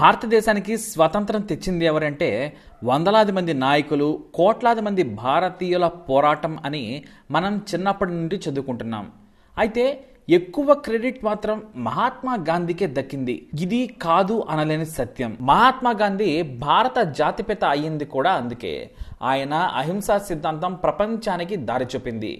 భారతదేశానికి స్వతంత్రం తెచ్చింది ఎవరంటే వందలాది మంది నాయకులు కోట్లాది మంది భారతీయుల పోరాటం అని మనం చిన్నప్పటి నుండి చదువుకుంటున్నాం అయితే ఎక్కువ క్రెడిట్ మాత్రం మహాత్మా గాంధీకే దక్కింది ఇది కాదు అనలేని సత్యం మహాత్మా గాంధీ భారత జాతిపిత అయ్యింది కూడా అందుకే ఆయన అహింసా సిద్ధాంతం ప్రపంచానికి దారి చూపింది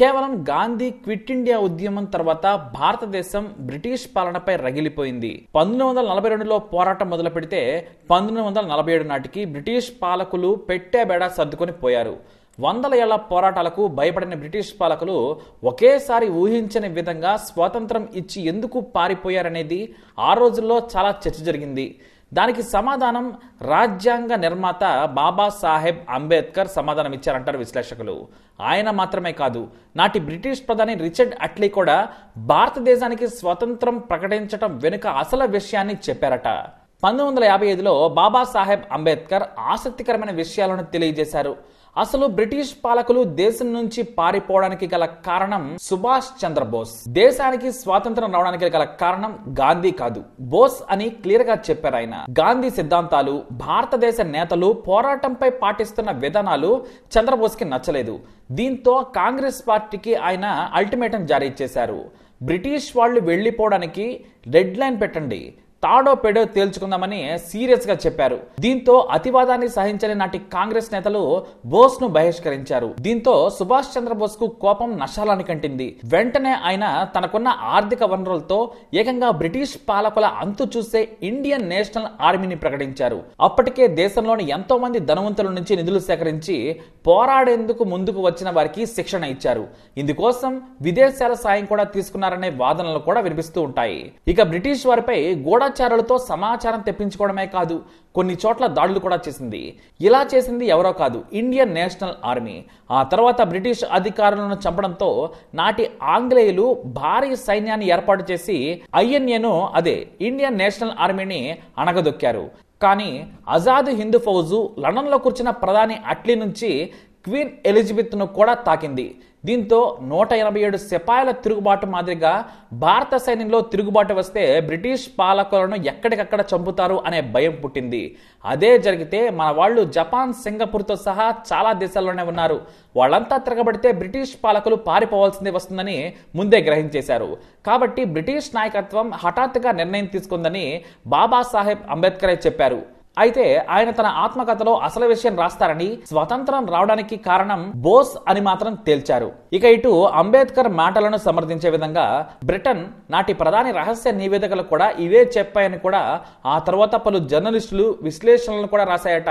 కేవలం గాంధీ క్విట్ ఇండియా ఉద్యమం తర్వాత భారతదేశం బ్రిటిష్ పాలనపై రగిలిపోయింది పంతొమ్మిది వందల నలభై రెండులో పోరాటం మొదలు పెడితే పంతొమ్మిది వందల నలభై ఏడు నాటికి బ్రిటిష్ పాలకులు పెట్టే బేడ సర్దుకొని పోయారు వందల ఏళ్ల పోరాటాలకు భయపడిన బ్రిటిష్ పాలకులు ఒకేసారి ఊహించని విధంగా స్వాతంత్రం ఇచ్చి ఎందుకు పారిపోయారనేది ఆ రోజుల్లో చాలా చర్చ జరిగింది దానికి సమాధానం రాజ్యాంగ నిర్మాత బాబాసాహెబ్ అంబేద్కర్ సమాధానం ఇచ్చారంటారు విశ్లేషకులు ఆయన మాత్రమే కాదు నాటి బ్రిటిష్ ప్రధాని రిచర్డ్ అట్లీ కూడా భారతదేశానికి స్వతంత్రం ప్రకటించటం వెనుక అసలు విషయాన్ని చెప్పారట పంతొమ్మిది వందల యాభై ఐదులో బాబాసాహెబ్ అంబేద్కర్ ఆసక్తికరమైన విషయాలను తెలియజేశారు అసలు బ్రిటిష్ పాలకులు దేశం నుంచి పారిపోవడానికి గల కారణం సుభాష్ చంద్రబోస్ దేశానికి స్వాతంత్రం రావడానికి గల కారణం గాంధీ కాదు బోస్ అని క్లియర్ గా చెప్పారు ఆయన గాంధీ సిద్ధాంతాలు భారతదేశ నేతలు పోరాటంపై పాటిస్తున్న విధానాలు చంద్రబోస్ కి నచ్చలేదు దీంతో కాంగ్రెస్ పార్టీకి ఆయన అల్టిమేటం జారీ చేశారు బ్రిటిష్ వాళ్ళు వెళ్ళిపోవడానికి రెడ్ లైన్ పెట్టండి తాడో పెడో తేల్చుకుందామని సీరియస్ గా చెప్పారు దీంతో అతివాదాన్ని సహించని నాటి కాంగ్రెస్ నేతలు బోస్ ను బహిష్కరించారు దీంతో సుభాష్ చంద్రబోస్ కు కోపం నశాలానికి కంటింది వెంటనే ఆయన తనకున్న ఆర్థిక వనరులతో ఏకంగా బ్రిటిష్ పాలకుల అంతు చూసే ఇండియన్ నేషనల్ ఆర్మీని ప్రకటించారు అప్పటికే దేశంలోని ఎంతో మంది ధనవంతుల నుంచి నిధులు సేకరించి పోరాడేందుకు ముందుకు వచ్చిన వారికి శిక్షణ ఇచ్చారు ఇందుకోసం విదేశాల సాయం కూడా తీసుకున్నారనే వాదనలు కూడా వినిపిస్తూ ఉంటాయి ఇక బ్రిటిష్ వారిపై గూఢ సమాచారాలతో సమాచారం తెప్పించుకోవడమే కాదు కొన్ని చోట్ల దాడులు కూడా చేసింది ఇలా చేసింది ఎవరో కాదు ఇండియన్ నేషనల్ ఆర్మీ ఆ తర్వాత బ్రిటిష్ అధికారులను చంపడంతో నాటి ఆంగ్లేయులు భారీ సైన్యాన్ని ఏర్పాటు చేసి ఐఎన్ఏను అదే ఇండియన్ నేషనల్ ఆర్మీని అణగదొక్కారు కానీ ఆజాద్ హిందూ ఫౌజు లండన్లో కూర్చున్న ప్రధాని అట్లీ నుంచి క్వీన్ ఎలిజబెత్ను కూడా తాకింది దీంతో నూట ఎనభై ఏడు సిపాయిల తిరుగుబాటు మాదిరిగా భారత సైన్యంలో తిరుగుబాటు వస్తే బ్రిటిష్ పాలకులను ఎక్కడికక్కడ చంపుతారు అనే భయం పుట్టింది అదే జరిగితే మన వాళ్ళు జపాన్ సింగపూర్తో సహా చాలా దేశాల్లోనే ఉన్నారు వాళ్ళంతా తిరగబడితే బ్రిటిష్ పాలకులు పారిపోవాల్సిందే వస్తుందని ముందే గ్రహించేశారు కాబట్టి బ్రిటిష్ నాయకత్వం హఠాత్తుగా నిర్ణయం తీసుకుందని బాబాసాహెబ్ అంబేద్కరే చెప్పారు అయితే ఆయన తన ఆత్మకథలో అసలు విషయం రాస్తారని స్వతంత్రం రావడానికి కారణం బోస్ అని మాత్రం తేల్చారు ఇక ఇటు అంబేద్కర్ మాటలను సమర్థించే విధంగా బ్రిటన్ నాటి ప్రధాని రహస్య నివేదికలు కూడా ఇవే చెప్పాయని కూడా ఆ తర్వాత పలు జర్నలిస్టులు విశ్లేషణలు కూడా రాశాయట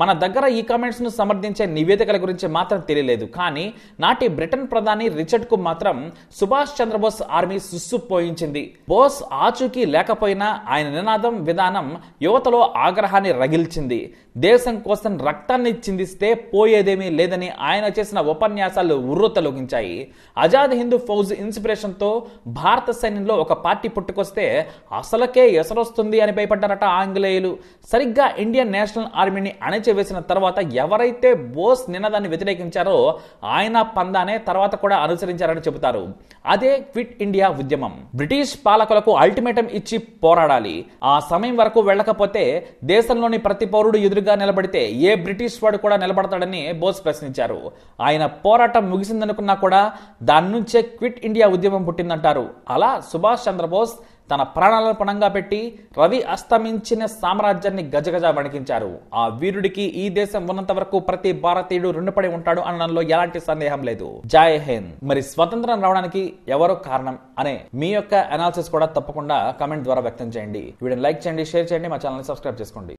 మన దగ్గర ఈ కామెంట్స్ను సమర్థించే నివేదికల గురించి మాత్రం తెలియలేదు కానీ నాటి బ్రిటన్ ప్రధాని రిచర్డ్కు మాత్రం సుభాష్ చంద్రబోస్ ఆర్మీ సుస్సు పోయించింది బోస్ ఆచూకీ లేకపోయినా ఆయన నినాదం విధానం యువతలో ఆగ్రహాన్ని రగిల్చింది దేశం కోసం రక్తాన్ని చిందిస్తే పోయేదేమీ లేదని ఆయన చేసిన ఉపన్యాసాలు లోగించాయి ఆజాద్ హిందూ ఫౌజ్ ఇన్స్పిరేషన్తో భారత సైన్యంలో ఒక పార్టీ పుట్టుకొస్తే అసలకే ఎసరొస్తుంది అని భయపడ్డారట ఆంగ్లేయులు సరిగ్గా ఇండియన్ నేషనల్ ఆర్మీని అణచివేసిన తర్వాత ఎవరైతే బోస్ నినాదాన్ని వ్యతిరేకించారో ఆయన పందానే తర్వాత కూడా అనుసరించారని చెబుతారు అదే క్విట్ ఇండియా ఉద్యమం బ్రిటిష్ పాలకులకు అల్టిమేటం ఇచ్చి పోరాడాలి ఆ సమయం వరకు వెళ్ళకపోతే దేశంలోని ప్రతి పౌరుడు ఎదురు వీరుడిగా నిలబడితే ఏ బ్రిటిష్ వాడు కూడా నిలబడతాడని బోస్ ప్రశ్నించారు ఆయన పోరాటం ముగిసిందనుకున్నా కూడా దాని నుంచే క్విట్ ఇండియా ఉద్యమం పుట్టిందంటారు అలా సుభాష్ చంద్రబోస్ తన ప్రాణాలను పణంగా పెట్టి రవి అస్తమించిన సామ్రాజ్యాన్ని గజగజ వణికించారు ఆ వీరుడికి ఈ దేశం ఉన్నంత వరకు ప్రతి భారతీయుడు రుణపడి ఉంటాడు అనడంలో ఎలాంటి సందేహం లేదు జయ హింద్ మరి స్వతంత్రం రావడానికి ఎవరు కారణం అనే మీ యొక్క అనాలిసిస్ కూడా తప్పకుండా కమెంట్ ద్వారా వ్యక్తం చేయండి వీడియో లైక్ చేయండి షేర్ చేయండి మా ఛానల్ సబ్స్క్రైబ్ చేసుకోండి